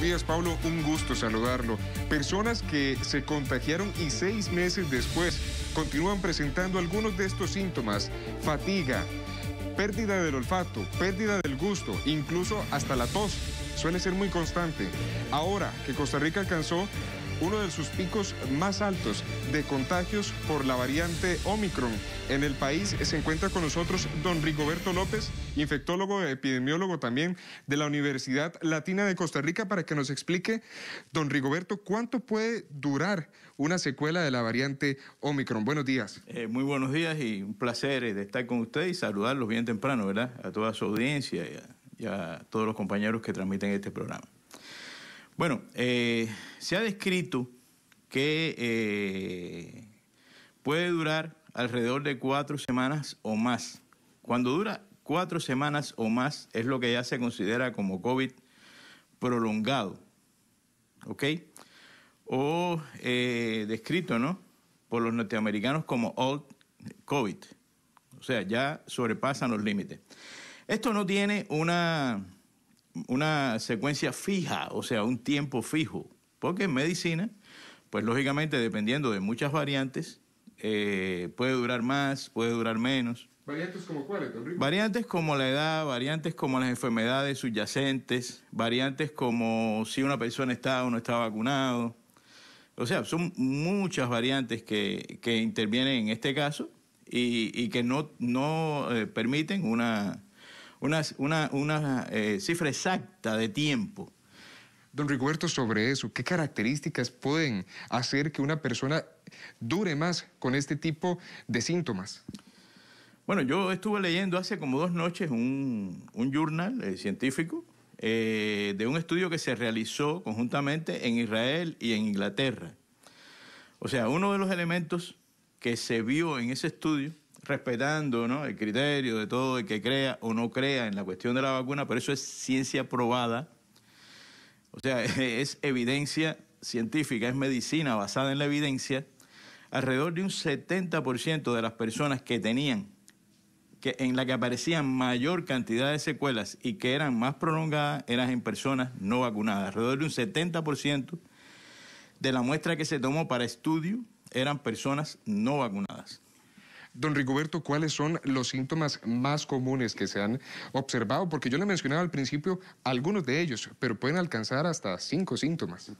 días, Pablo. Un gusto saludarlo. Personas que se contagiaron y seis meses después continúan presentando algunos de estos síntomas. Fatiga, pérdida del olfato, pérdida del gusto, incluso hasta la tos. Suele ser muy constante. Ahora que Costa Rica alcanzó uno de sus picos más altos de contagios por la variante Omicron. En el país se encuentra con nosotros don Rigoberto López, infectólogo, epidemiólogo también de la Universidad Latina de Costa Rica, para que nos explique, don Rigoberto, cuánto puede durar una secuela de la variante Omicron. Buenos días. Eh, muy buenos días y un placer eh, estar con ustedes y saludarlos bien temprano, ¿verdad? A toda su audiencia y a todos los compañeros que transmiten este programa. Bueno, eh, se ha descrito que eh, puede durar alrededor de cuatro semanas o más. Cuando dura cuatro semanas o más es lo que ya se considera como COVID prolongado, ¿ok? O eh, descrito, ¿no? Por los norteamericanos como old COVID. O sea, ya sobrepasan los límites. Esto no tiene una una secuencia fija, o sea, un tiempo fijo, porque en medicina, pues lógicamente dependiendo de muchas variantes, eh, puede durar más, puede durar menos. ¿Variantes como cuáles, Variantes como la edad, variantes como las enfermedades subyacentes, variantes como si una persona está o no está vacunado. O sea, son muchas variantes que, intervienen en este caso y, que no, no eh, permiten una, una, eh, cifra exacta de tiempo. Don Rigoberto, sobre eso, ¿qué características pueden hacer que una persona dure más con este tipo de síntomas? Bueno, yo estuve leyendo hace como dos noches un, un journal eh, científico eh, de un estudio que se realizó conjuntamente en Israel y en Inglaterra. O sea, uno de los elementos que se vio en ese estudio respetando ¿no? el criterio de todo el que crea o no crea en la cuestión de la vacuna, pero eso es ciencia probada, o sea, es evidencia científica, es medicina basada en la evidencia, alrededor de un 70% de las personas que tenían, que, en la que aparecían mayor cantidad de secuelas y que eran más prolongadas, eran en personas no vacunadas. Alrededor de un 70% de la muestra que se tomó para estudio eran personas no vacunadas. Don Rigoberto, ¿cuáles son los síntomas más comunes que se han observado? Porque yo le mencionaba al principio algunos de ellos, pero pueden alcanzar hasta cinco síntomas.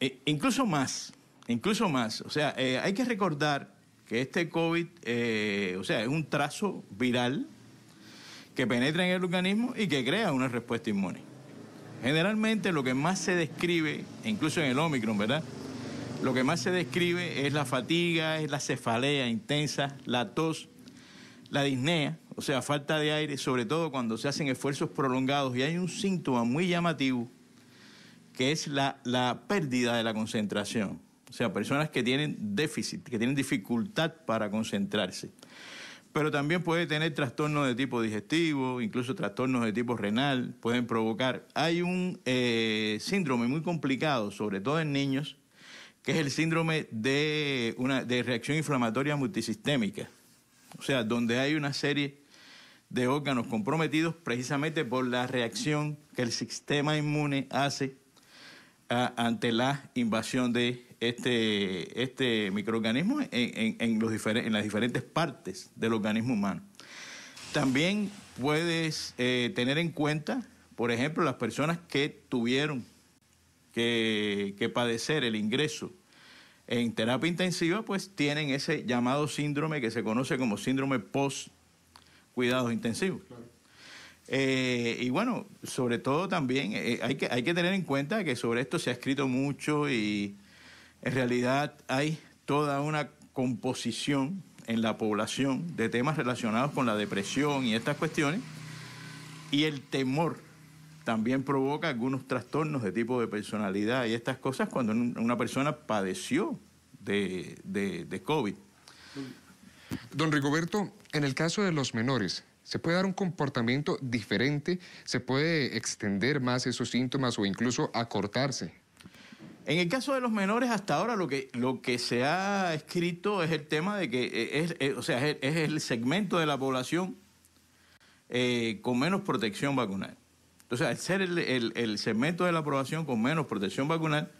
E, incluso más, incluso más. O sea, eh, hay que recordar que este COVID, eh, o sea, es un trazo viral que penetra en el organismo y que crea una respuesta inmune. Generalmente lo que más se describe, incluso en el Omicron, ¿verdad? Lo que más se describe es la fatiga, es la cefalea intensa, la tos, la disnea, o sea, falta de aire, sobre todo cuando se hacen esfuerzos prolongados. Y hay un síntoma muy llamativo que es la, pérdida de la concentración. O sea, personas que tienen déficit, que tienen dificultad para concentrarse. Pero también puede tener trastornos de tipo digestivo, incluso trastornos de tipo renal, pueden provocar. Hay un eh, síndrome muy complicado, sobre todo en niños, que es el síndrome de, una, de reacción inflamatoria multisistémica. O sea, donde hay una serie de órganos comprometidos precisamente por la reacción que el sistema inmune hace ante la invasión de este, este microorganismo en, los en las diferentes partes del organismo humano. También puedes eh, tener en cuenta, por ejemplo, las personas que tuvieron que, padecer el ingreso en terapia intensiva, pues tienen ese llamado síndrome que se conoce como síndrome post cuidados intensivos. Eh, y bueno, sobre todo también eh, hay, que, hay que tener en cuenta que sobre esto se ha escrito mucho y en realidad hay toda una composición en la población de temas relacionados con la depresión y estas cuestiones y el temor también provoca algunos trastornos de tipo de personalidad y estas cosas cuando una persona padeció de, COVID. Don Rigoberto, en el caso de los menores, ¿se puede dar un comportamiento diferente? ¿Se puede extender más esos síntomas o incluso acortarse? En el caso de los menores, hasta ahora lo que, lo que se ha escrito es el tema de que eh, es, eh, o sea, el segmento de la población eh, con menos protección vacunal. Entonces, al ser el, segmento de la aprobación con menos protección vacunal,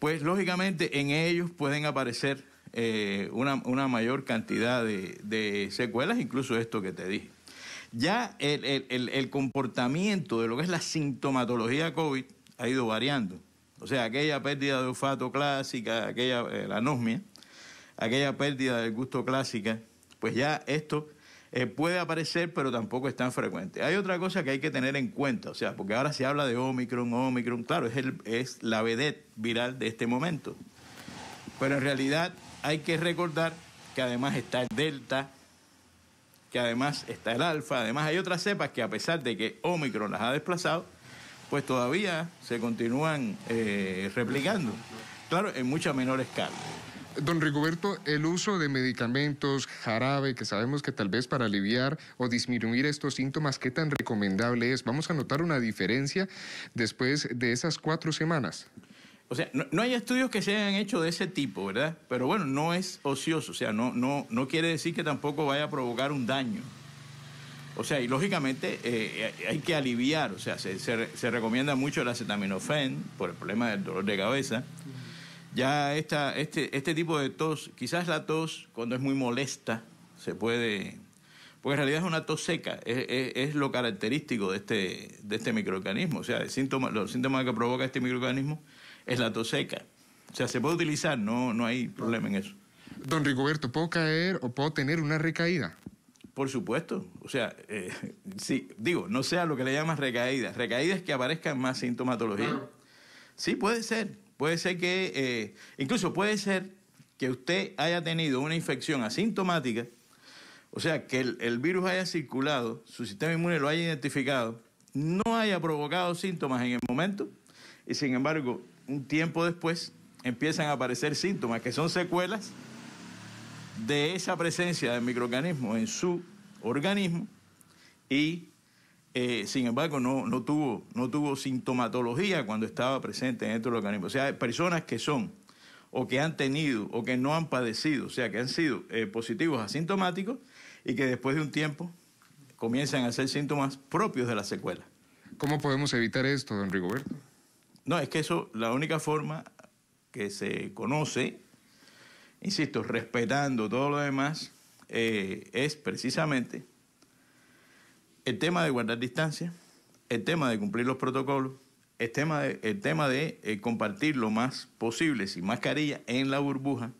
pues lógicamente en ellos pueden aparecer eh, una, mayor cantidad de, secuelas, incluso esto que te dije. Ya el, comportamiento de lo que es la sintomatología COVID ha ido variando. O sea, aquella pérdida de olfato clásica, aquella eh, la anosmia, aquella pérdida del gusto clásica, pues ya esto eh, puede aparecer, pero tampoco es tan frecuente. Hay otra cosa que hay que tener en cuenta, o sea, porque ahora se habla de Omicron, Omicron, claro, es, el, es la vedette viral de este momento. Pero en realidad hay que recordar que además está el Delta, que además está el Alfa, además hay otras cepas que a pesar de que Omicron las ha desplazado, pues todavía se continúan eh, replicando. Claro, en mucha menor escala. Don Rigoberto, el uso de medicamentos, jarabe, que sabemos que tal vez para aliviar o disminuir estos síntomas, ¿qué tan recomendable es? Vamos a notar una diferencia después de esas cuatro semanas. O sea, no, hay estudios que se hayan hecho de ese tipo, ¿verdad? Pero bueno, no es ocioso, o sea, no, no, quiere decir que tampoco vaya a provocar un daño. O sea, y lógicamente eh, eh, hay que aliviar, o sea, se, se recomienda mucho el acetaminofén por el problema del dolor de cabeza. Ya esta, este, este tipo de tos, quizás la tos cuando es muy molesta, se puede... Porque en realidad es una tos seca, es, lo característico de este, de este microorganismo. O sea, los síntomas que provoca este microorganismo es la tos seca. O sea, se puede utilizar, no, no hay problema en eso. Don Rigoberto, ¿puedo caer o puedo tener una recaída? Por supuesto. O sea, eh, sí, digo, no sea lo que le llamas recaída. Recaída es que aparezcan más sintomatología. Sí, puede ser. Puede ser que, eh, incluso puede ser que usted haya tenido una infección asintomática, o sea, que el, virus haya circulado, su sistema inmune lo haya identificado, no haya provocado síntomas en el momento, y sin embargo, un tiempo después empiezan a aparecer síntomas que son secuelas de esa presencia de microorganismos en su organismo y eh, sin embargo, no, tuvo, sintomatología cuando estaba presente dentro este del organismo. O sea, personas que son o que han tenido o que no han padecido, o sea, que han sido eh, positivos asintomáticos y que después de un tiempo comienzan a ser síntomas propios de la secuela. ¿Cómo podemos evitar esto, don Rigoberto? No, es que eso, la única forma que se conoce, insisto, respetando todo lo demás, eh, es precisamente el tema de guardar distancia, el tema de cumplir los protocolos, el tema de, el tema de eh, compartir lo más posible sin mascarilla en la burbuja,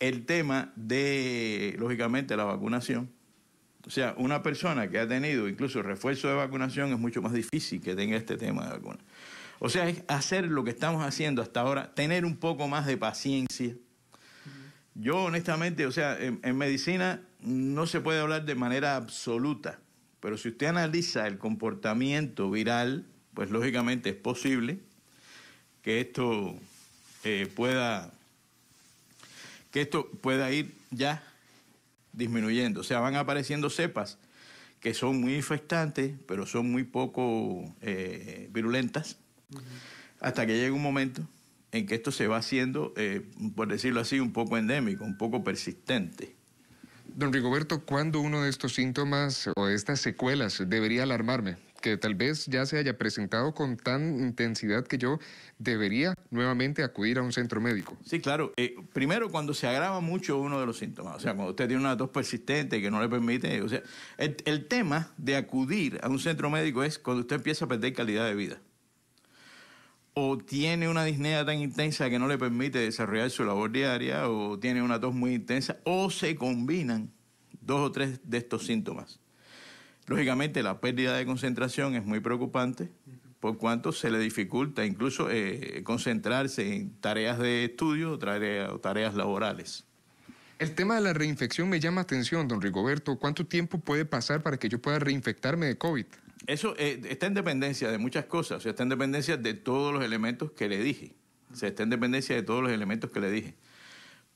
el tema de, lógicamente, la vacunación. O sea, una persona que ha tenido incluso refuerzo de vacunación es mucho más difícil que tenga este tema de vacuna. O sea, es hacer lo que estamos haciendo hasta ahora, tener un poco más de paciencia. Yo honestamente, o sea, en medicina no se puede hablar de manera absoluta pero si usted analiza el comportamiento viral, pues lógicamente es posible que esto eh, pueda que esto pueda ir ya disminuyendo. O sea, van apareciendo cepas que son muy infectantes, pero son muy poco eh, virulentas, hasta que llegue un momento en que esto se va haciendo, eh, por decirlo así, un poco endémico, un poco persistente. Don Rigoberto, ¿cuándo uno de estos síntomas o estas secuelas debería alarmarme? Que tal vez ya se haya presentado con tan intensidad que yo debería nuevamente acudir a un centro médico. Sí, claro. Eh, primero, cuando se agrava mucho uno de los síntomas, o sea, cuando usted tiene una tos persistente que no le permite, o sea, el tema de acudir a un centro médico es cuando usted empieza a perder calidad de vida o tiene una disnea tan intensa que no le permite desarrollar su labor diaria, o tiene una tos muy intensa, o se combinan dos o tres de estos síntomas. Lógicamente la pérdida de concentración es muy preocupante, por cuanto se le dificulta incluso eh, concentrarse en tareas de estudio o tareas laborales. El tema de la reinfección me llama atención, don Rigoberto. ¿Cuánto tiempo puede pasar para que yo pueda reinfectarme de COVID? Eso eh, está en dependencia de muchas cosas, o sea, está en dependencia de todos los elementos que le dije. está en dependencia de todos los elementos que le dije.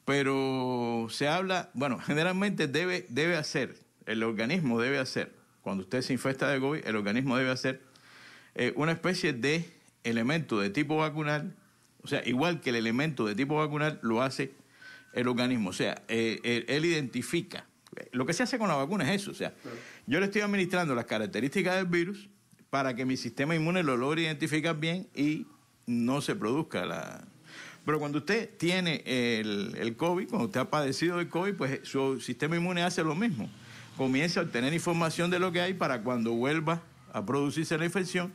Pero se habla, bueno, generalmente debe, debe hacer, el organismo debe hacer, cuando usted se infesta de COVID, el organismo debe hacer eh, una especie de elemento de tipo vacunal, o sea, igual que el elemento de tipo vacunal lo hace el organismo. O sea, eh, eh, él, identifica. Lo que se hace con la vacuna es eso. O sea, yo le estoy administrando las características del virus para que mi sistema inmune lo logre identificar bien y no se produzca la... Pero cuando usted tiene el, el COVID, cuando usted ha padecido del COVID, pues su sistema inmune hace lo mismo. Comienza a obtener información de lo que hay para cuando vuelva a producirse la infección,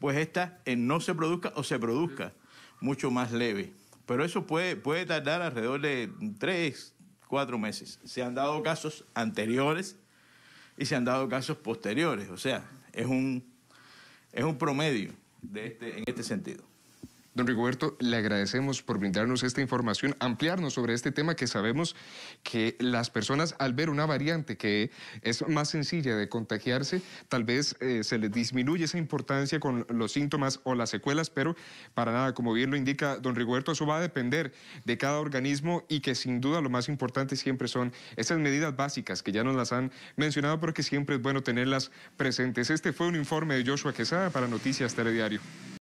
pues esta eh, no se produzca o se produzca mucho más leve. Pero eso puede, puede tardar alrededor de tres, cuatro meses. Se han dado casos anteriores y se han dado casos posteriores. O sea, es un, es un promedio de este, en este sentido. Don Rigoberto, le agradecemos por brindarnos esta información, ampliarnos sobre este tema que sabemos que las personas al ver una variante que es más sencilla de contagiarse, tal vez eh, se les disminuye esa importancia con los síntomas o las secuelas, pero para nada, como bien lo indica don Rigoberto, eso va a depender de cada organismo y que sin duda lo más importante siempre son esas medidas básicas que ya nos las han mencionado, porque siempre es bueno tenerlas presentes. Este fue un informe de Joshua Quesada para Noticias Telediario.